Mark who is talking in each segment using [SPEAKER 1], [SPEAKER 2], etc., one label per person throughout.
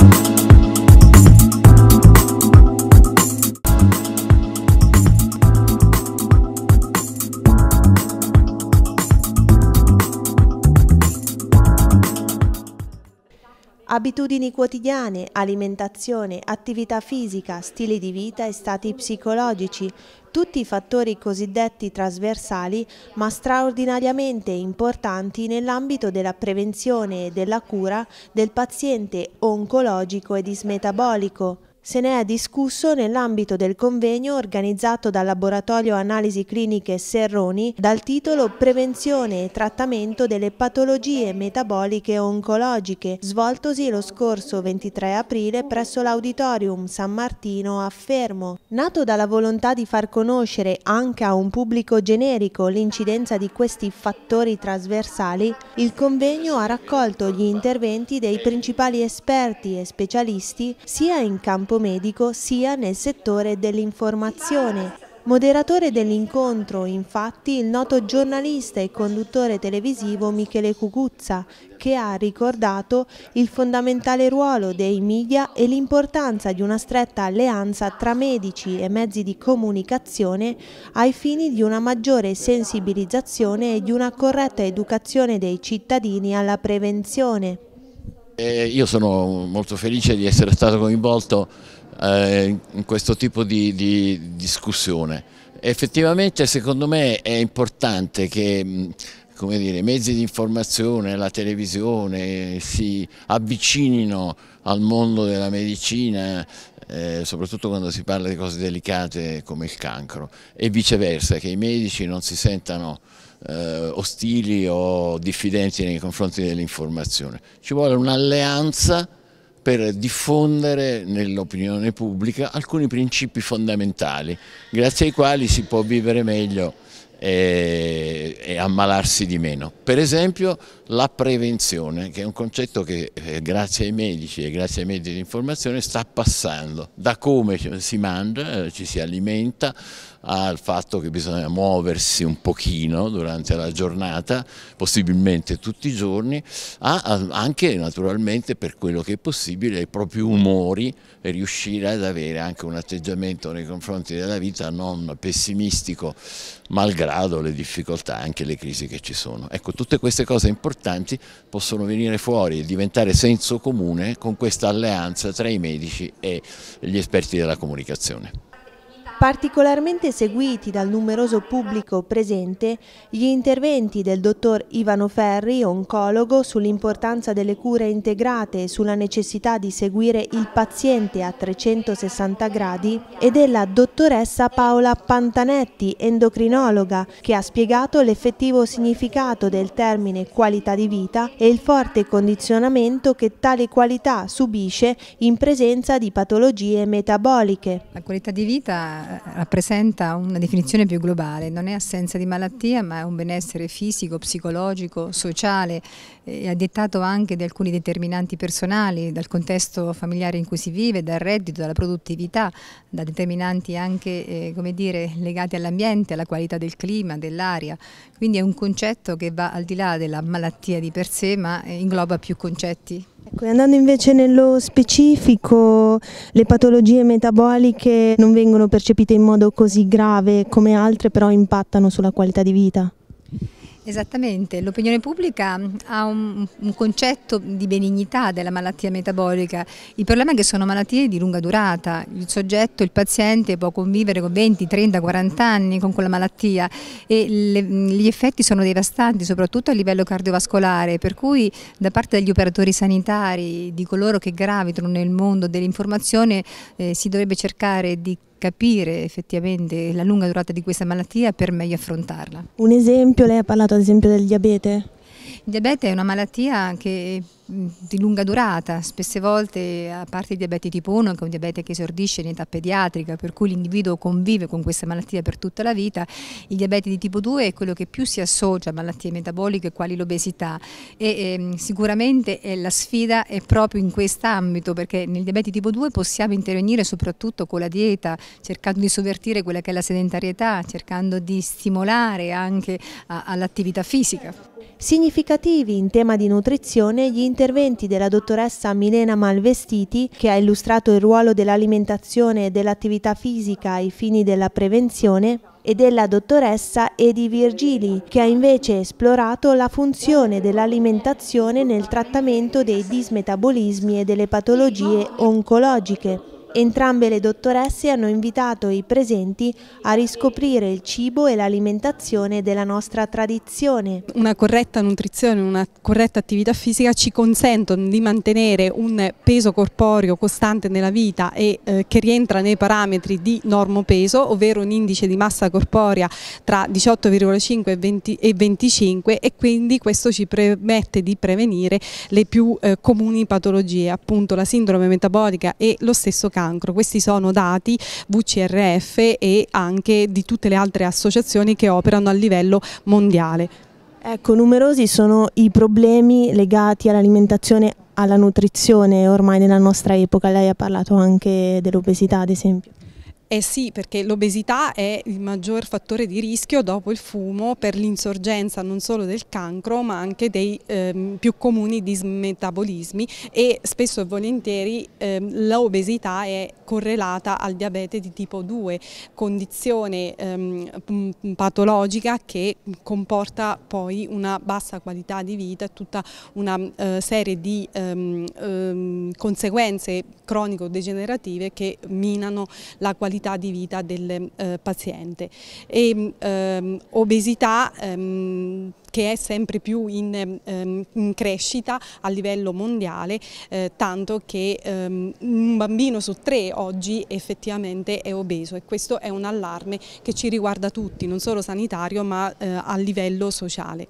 [SPEAKER 1] Thank you. abitudini quotidiane, alimentazione, attività fisica, stili di vita e stati psicologici, tutti fattori cosiddetti trasversali ma straordinariamente importanti nell'ambito della prevenzione e della cura del paziente oncologico e dismetabolico se ne è discusso nell'ambito del convegno organizzato dal Laboratorio Analisi Cliniche Serroni dal titolo Prevenzione e trattamento delle patologie metaboliche oncologiche, svoltosi lo scorso 23 aprile presso l'Auditorium San Martino a Fermo. Nato dalla volontà di far conoscere anche a un pubblico generico l'incidenza di questi fattori trasversali, il convegno ha raccolto gli interventi dei principali esperti e specialisti sia in campo medico sia nel settore dell'informazione. Moderatore dell'incontro, infatti, il noto giornalista e conduttore televisivo Michele Cucuzza, che ha ricordato il fondamentale ruolo dei media e l'importanza di una stretta alleanza tra medici e mezzi di comunicazione ai fini di una maggiore sensibilizzazione e di una corretta educazione dei cittadini alla prevenzione.
[SPEAKER 2] E io sono molto felice di essere stato coinvolto eh, in questo tipo di, di discussione. Effettivamente secondo me è importante che mm, come dire, i mezzi di informazione, la televisione si avvicinino al mondo della medicina, eh, soprattutto quando si parla di cose delicate come il cancro e viceversa, che i medici non si sentano eh, ostili o diffidenti nei confronti dell'informazione. Ci vuole un'alleanza per diffondere nell'opinione pubblica alcuni principi fondamentali, grazie ai quali si può vivere meglio e, e ammalarsi di meno. Per esempio la prevenzione, che è un concetto che eh, grazie ai medici e grazie ai mezzi di informazione sta passando da come si mangia, eh, ci si alimenta, al fatto che bisogna muoversi un pochino durante la giornata, possibilmente tutti i giorni, a, anche naturalmente per quello che è possibile ai propri umori e riuscire ad avere anche un atteggiamento nei confronti della vita non pessimistico, malgrado le difficoltà, anche le crisi che ci sono. Ecco, tutte queste cose importanti importanti possono venire fuori e diventare senso comune con questa alleanza tra i medici e gli esperti della comunicazione.
[SPEAKER 1] Particolarmente seguiti dal numeroso pubblico presente gli interventi del dottor Ivano Ferri, oncologo, sull'importanza delle cure integrate e sulla necessità di seguire il paziente a 360 gradi e della dottoressa Paola Pantanetti, endocrinologa, che ha spiegato l'effettivo significato del termine qualità di vita e il forte condizionamento che tale qualità subisce in presenza di patologie metaboliche. La qualità di vita
[SPEAKER 3] rappresenta una definizione più globale, non è assenza di malattia ma è un benessere fisico, psicologico, sociale, è eh, dettato anche da alcuni determinanti personali, dal contesto familiare in cui si vive, dal reddito, dalla produttività, da determinanti anche eh, come dire, legati all'ambiente, alla qualità del clima, dell'aria, quindi è un concetto che va al di là della malattia di per sé ma eh, ingloba più concetti.
[SPEAKER 1] Ecco, andando invece nello specifico, le patologie metaboliche non vengono percepite in modo così grave come altre, però impattano sulla qualità di vita.
[SPEAKER 3] Esattamente, l'opinione pubblica ha un, un, concetto di benignità della malattia metabolica, il problema è che sono malattie di lunga durata, il soggetto, il paziente può convivere con 20, 30, 40 anni con quella malattia e le, gli effetti sono devastanti soprattutto a livello cardiovascolare, per cui da parte degli operatori sanitari, di coloro che gravitano nel mondo dell'informazione eh, si dovrebbe cercare di capire effettivamente la lunga durata di questa malattia per meglio affrontarla.
[SPEAKER 1] Un esempio, lei ha parlato ad esempio del
[SPEAKER 3] diabete, il diabete è una malattia che mm, di lunga durata, spesse volte a parte il diabete tipo 1 che è un diabete che esordisce in età pediatrica per cui l'individuo convive con questa malattia per tutta la vita, il diabete di tipo 2 è quello che più si associa a malattie metaboliche quali l'obesità e eh, sicuramente eh, la sfida è proprio in quest'ambito perché nel diabete tipo 2 possiamo intervenire soprattutto con la dieta cercando di sovvertire quella che è la sedentarietà, cercando di stimolare anche all'attività
[SPEAKER 1] fisica. Significativi in tema di nutrizione gli interventi della dottoressa Milena Malvestiti che ha illustrato il ruolo dell'alimentazione e dell'attività fisica ai fini della prevenzione e della dottoressa Edi Virgili che ha invece esplorato la funzione dell'alimentazione nel trattamento dei dismetabolismi e delle patologie oncologiche. Entrambe le dottoresse hanno invitato i presenti a riscoprire il cibo e l'alimentazione della nostra tradizione. Una
[SPEAKER 4] corretta nutrizione, una corretta attività fisica ci consentono di mantenere un peso corporeo costante nella vita e eh, che rientra nei parametri di normopeso, ovvero un indice di massa corporea tra 18,5 e, e, 25 e quindi questo ci permette di prevenire le più eh, comuni patologie, appunto la sindrome metabolica e lo stesso caso cancro. Questi sono dati VCRF e anche di tutte le altre associazioni che operano a livello mondiale.
[SPEAKER 1] Ecco, numerosi sono i problemi legati all'alimentazione alla nutrizione ormai nella nostra epoca, lei ha parlato anche dell'obesità ad esempio.
[SPEAKER 4] Eh sì, perché l'obesità è il maggior fattore di rischio dopo il fumo per l'insorgenza non solo del cancro ma anche dei ehm, più comuni dismetabolismi e spesso e volentieri ehm, l'obesità è correlata al diabete di tipo 2, condizione ehm, patologica che comporta poi una bassa qualità di vita e tutta una eh, serie di ehm, ehm, conseguenze cronico-degenerative che minano la qualità qualità di vita del eh, paziente. E, ehm, obesità ehm, che è sempre più in, ehm, in crescita a livello mondiale, eh, tanto che ehm, un bambino su tre oggi effettivamente è obeso e questo è un allarme che ci riguarda tutti, non solo sanitario ma eh, a livello sociale.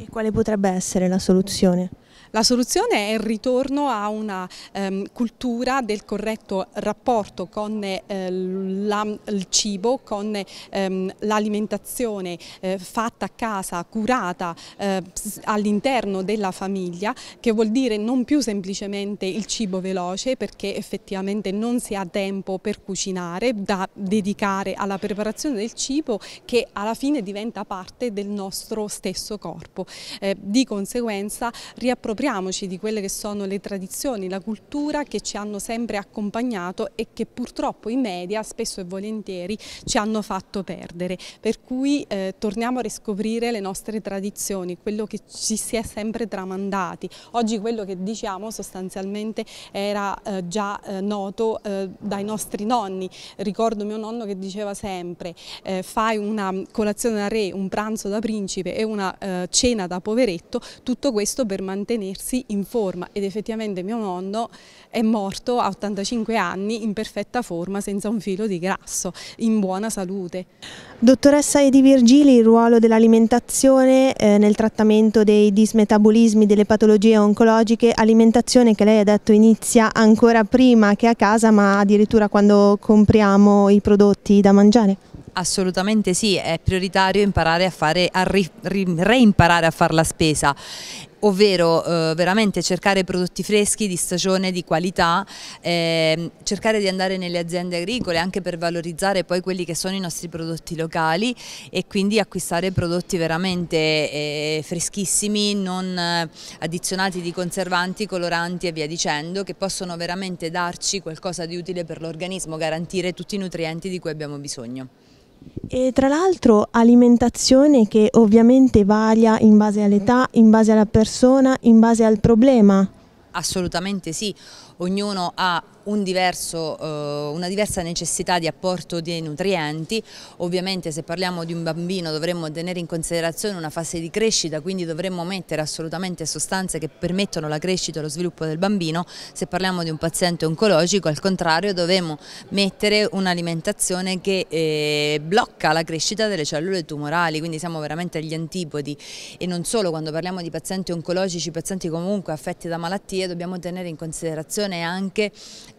[SPEAKER 1] E quale potrebbe essere la soluzione?
[SPEAKER 4] La soluzione è il ritorno a una ehm, cultura del corretto rapporto con eh, la, il cibo, con ehm, l'alimentazione eh, fatta a casa, curata eh, all'interno della famiglia, che vuol dire non più semplicemente il cibo veloce perché effettivamente non si ha tempo per cucinare, da dedicare alla preparazione del cibo che alla fine diventa parte del nostro stesso corpo. Eh, di conseguenza riappropriare riappropriamoci di quelle che sono le tradizioni, la cultura che ci hanno sempre accompagnato e che purtroppo i media spesso e volentieri ci hanno fatto perdere. Per cui eh, torniamo a riscoprire le nostre tradizioni, quello che ci si è sempre tramandati. Oggi quello che diciamo sostanzialmente era eh, già eh, noto eh, dai nostri nonni. Ricordo mio nonno che diceva sempre eh, fai una colazione da re, un pranzo da principe e una eh, cena da poveretto, tutto questo per mantenere mantenersi in forma ed effettivamente mio nonno è morto a 85 anni in perfetta forma, senza un filo di grasso, in buona salute.
[SPEAKER 1] Dottoressa Edi Virgili, il ruolo dell'alimentazione eh, nel trattamento dei dismetabolismi, delle patologie oncologiche, alimentazione che lei ha detto inizia ancora prima che a casa ma addirittura quando compriamo i prodotti da mangiare?
[SPEAKER 5] Assolutamente sì, è prioritario imparare a fare, a ri, ri, reimparare a fare la spesa ovvero eh, veramente cercare prodotti freschi di stagione, di qualità, eh, cercare di andare nelle aziende agricole anche per valorizzare poi quelli che sono i nostri prodotti locali e quindi acquistare prodotti veramente eh, freschissimi, non eh, addizionati di conservanti, coloranti e via dicendo, che possono veramente darci qualcosa di utile per l'organismo, garantire tutti i nutrienti di cui abbiamo bisogno.
[SPEAKER 1] E tra l'altro alimentazione che ovviamente varia in base all'età, in base alla persona, in base al problema.
[SPEAKER 5] Assolutamente sì, ognuno ha un diverso, eh, una diversa necessità di apporto di nutrienti, ovviamente se parliamo di un bambino dovremmo tenere in considerazione una fase di crescita, quindi dovremmo mettere assolutamente sostanze che permettono la crescita e lo sviluppo del bambino, se parliamo di un paziente oncologico al contrario dovremmo mettere un'alimentazione che eh, blocca la crescita delle cellule tumorali, quindi siamo veramente agli antipodi e non solo quando parliamo di pazienti oncologici, pazienti comunque affetti da malattie dobbiamo tenere in considerazione anche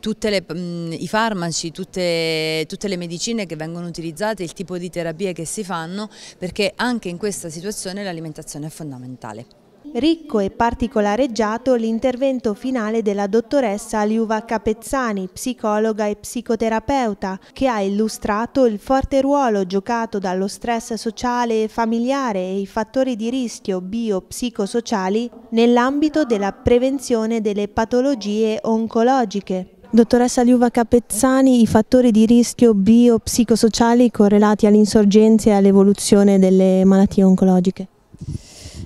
[SPEAKER 5] tutti mm, i farmaci, tutte, tutte, le medicine che vengono utilizzate, il tipo di terapie che si fanno, perché anche in questa situazione l'alimentazione è fondamentale.
[SPEAKER 1] Ricco e particolareggiato l'intervento finale della dottoressa Liuva Capezzani, psicologa e psicoterapeuta, che ha illustrato il forte ruolo giocato dallo stress sociale e familiare e i fattori di rischio biopsicosociali nell'ambito della prevenzione delle patologie oncologiche. Dottoressa Liuva Capezzani, i fattori di rischio biopsicosociali correlati all'insorgenza e all'evoluzione delle malattie oncologiche.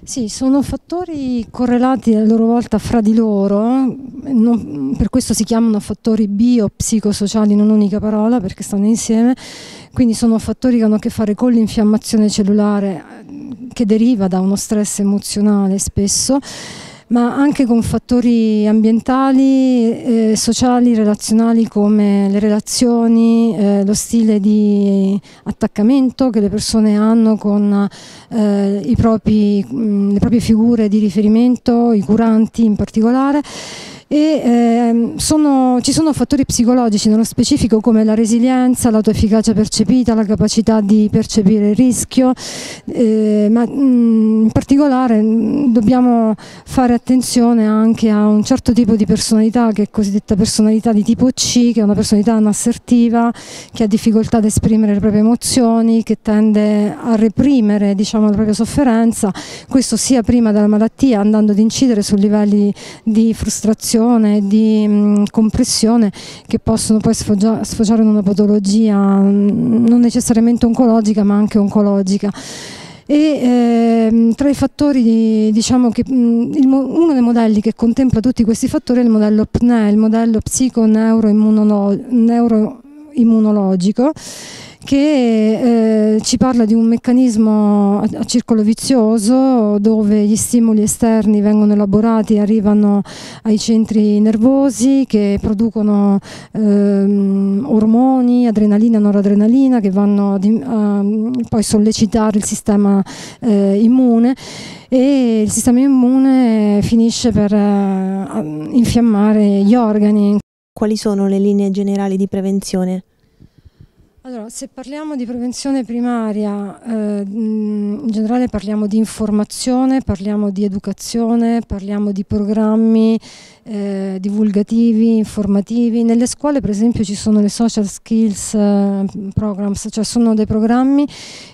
[SPEAKER 6] Sì, sono fattori correlati a loro volta fra di loro, non, per questo si chiamano fattori biopsicosociali in un'unica parola perché stanno insieme, quindi sono fattori che hanno a che fare con l'infiammazione cellulare che deriva da uno stress emozionale spesso ma anche con fattori ambientali, eh, sociali, relazionali come le relazioni, eh, lo stile di attaccamento che le persone hanno con eh, propri, mh, mm, le proprie figure di riferimento, i curanti in particolare e ehm, sono, ci sono fattori psicologici nello specifico come la resilienza, l'autoefficacia percepita, la capacità di percepire il rischio, eh, ma mh, mm, in particolare mm, dobbiamo fare attenzione anche a un certo tipo di personalità che è cosiddetta personalità di tipo C, che è una personalità non assertiva, che ha difficoltà ad esprimere le proprie emozioni, che tende a reprimere diciamo, la propria sofferenza, questo sia prima della malattia andando ad incidere su livelli di frustrazione pressione, di mh, mm, compressione che possono poi sfoggia, sfociare in una patologia mh, mm, non necessariamente oncologica ma anche oncologica. E, eh, tra i fattori, diciamo che mh, mm, il, uno dei modelli che contempla tutti questi fattori è il modello PNE, il modello psico-neuroimmunologico, che eh, ci parla di un meccanismo a, circolo vizioso dove gli stimoli esterni vengono elaborati e arrivano ai centri nervosi che producono ehm, ormoni, adrenalina, noradrenalina che vanno ad, a, poi sollecitare il sistema eh, immune e il sistema immune finisce per eh, infiammare
[SPEAKER 1] gli organi. Quali sono le linee generali di prevenzione?
[SPEAKER 6] Allora, se parliamo di prevenzione primaria, eh, mm, in generale parliamo di informazione, parliamo di educazione, parliamo di programmi eh, divulgativi, informativi. Nelle scuole per esempio ci sono le social skills eh, programs, cioè sono dei programmi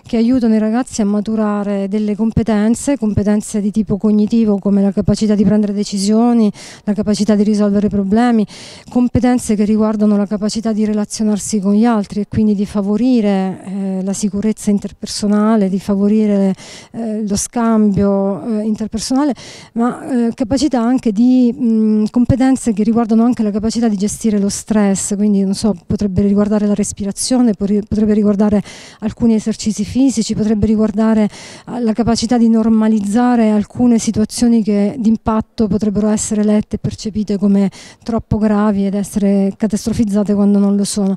[SPEAKER 6] che aiutano i ragazzi a maturare delle competenze, competenze di tipo cognitivo come la capacità di prendere decisioni, la capacità di risolvere problemi, competenze che riguardano la capacità di relazionarsi con gli altri e quindi di favorire eh, la sicurezza interpersonale, di favorire eh, lo scambio eh, interpersonale, ma eh, capacità anche di mh, mm, competenze che riguardano anche la capacità di gestire lo stress, quindi non so, potrebbe riguardare la respirazione, potrebbe riguardare alcuni esercizi fisici fisici, potrebbe riguardare eh, la capacità di normalizzare alcune situazioni che d'impatto potrebbero essere lette e percepite come troppo gravi ed essere catastrofizzate quando non lo sono.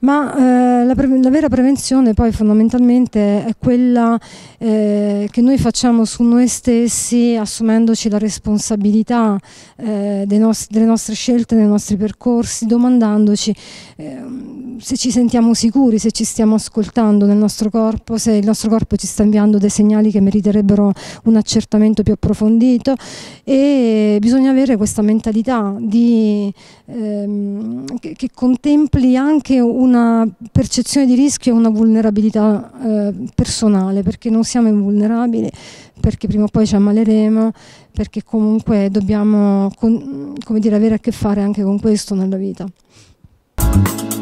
[SPEAKER 6] Ma eh, la, la, vera prevenzione poi fondamentalmente è quella eh, che noi facciamo su noi stessi assumendoci la responsabilità eh, nostri, delle nostre scelte, dei nostri percorsi, domandandoci ehm, se ci sentiamo sicuri, se ci stiamo ascoltando nel nostro corpo corpo, se il nostro corpo ci sta inviando dei segnali che meriterebbero un accertamento più approfondito e bisogna avere questa mentalità di, ehm, che, che, contempli anche una percezione di rischio e una vulnerabilità eh, personale, perché non siamo invulnerabili, perché prima o poi ci ammaleremo, perché comunque dobbiamo con, dire, avere a che fare anche con questo nella vita.